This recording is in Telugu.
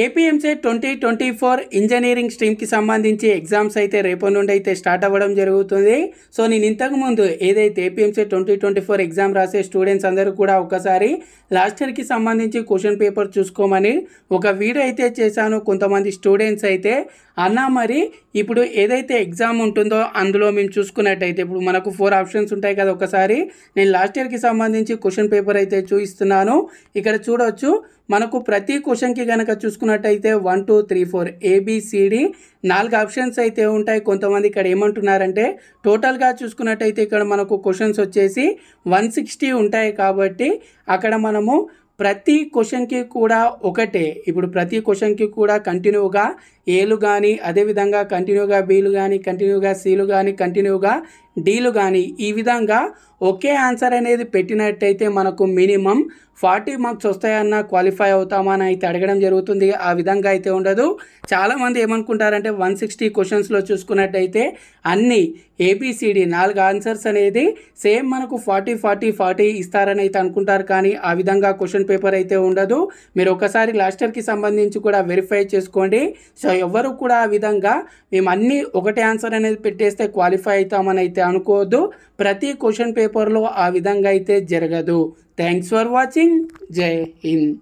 APMC twenty twenty four engineering స్ట్రీమ్కి సంబంధించి ఎగ్జామ్స్ అయితే రేపు నుండి అయితే స్టార్ట్ అవ్వడం జరుగుతుంది సో నేను ఇంతకుముందు ఏదైతే APMC twenty twenty four exam రాసే స్టూడెంట్స్ అందరూ కూడా ఒకసారి లాస్ట్ ఇయర్కి సంబంధించి క్వశ్చన్ పేపర్ చూసుకోమని ఒక వీడియో అయితే చేశాను కొంతమంది స్టూడెంట్స్ అయితే అన్నా మరి ఇప్పుడు ఏదైతే ఎగ్జామ్ ఉంటుందో అందులో మేము చూసుకున్నట్టయితే ఇప్పుడు మనకు ఫోర్ ఆప్షన్స్ ఉంటాయి కదా ఒకసారి నేను లాస్ట్ ఇయర్కి సంబంధించి క్వశ్చన్ పేపర్ అయితే చూపిస్తున్నాను ఇక్కడ చూడవచ్చు మనకు ప్రతి క్వశ్చన్కి కనుక చూసుకున్నట్టయితే one two three four ABCD నాలుగు ఆప్షన్స్ అయితే ఉంటాయి కొంతమంది ఇక్కడ ఏమంటున్నారంటే టోటల్గా చూసుకున్నట్టయితే ఇక్కడ మనకు క్వశ్చన్స్ వచ్చేసి వన్ సిక్స్టీ ఉంటాయి కాబట్టి అక్కడ మనము ప్రతి క్వశ్చన్కి కూడా ఒకటే ఇప్పుడు ప్రతి క్వశ్చన్కి కూడా కంటిన్యూగా ఏలు కానీ అదేవిధంగా కంటిన్యూగా బీలు కానీ కంటిన్యూగా సీలు కానీ కంటిన్యూగా డీలు కానీ ఈ విధంగా ఒకే ఆన్సర్ అనేది పెట్టినట్టయితే మనకు మినిమం ఫార్టీ మార్క్స్ వస్తాయన్న క్వాలిఫై అవుతామని అయితే అడగడం జరుగుతుంది ఆ విధంగా అయితే ఉండదు చాలామంది ఏమనుకుంటారంటే వన్ సిక్స్టీ క్వశ్చన్స్లో చూసుకున్నట్టయితే అన్ని ఏబిసిడి నాలుగు ఆన్సర్స్ అనేది సేమ్ మనకు ఫార్టీ ఫార్టీ ఫార్టీ ఇస్తారని అయితే అనుకుంటారు కానీ ఆ విధంగా క్వశ్చన్ పేపర్ అయితే ఉండదు మీరు ఒకసారి లాస్ట్ ఇయర్కి సంబంధించి కూడా వెరిఫై చేసుకోండి సో ఎవరు కూడా ఆ విధంగా మేము అన్నీ ఒకటే ఆన్సర్ అనేది పెట్టేస్తే క్వాలిఫై అవుతామని అయితే అయితే అనుకోవద్దు ప్రతి క్వశ్చన్ పేపర్లో ఆ విధంగా అయితే జరగదు థ్యాంక్స్ ఫర్ వాచింగ్ జై హింద్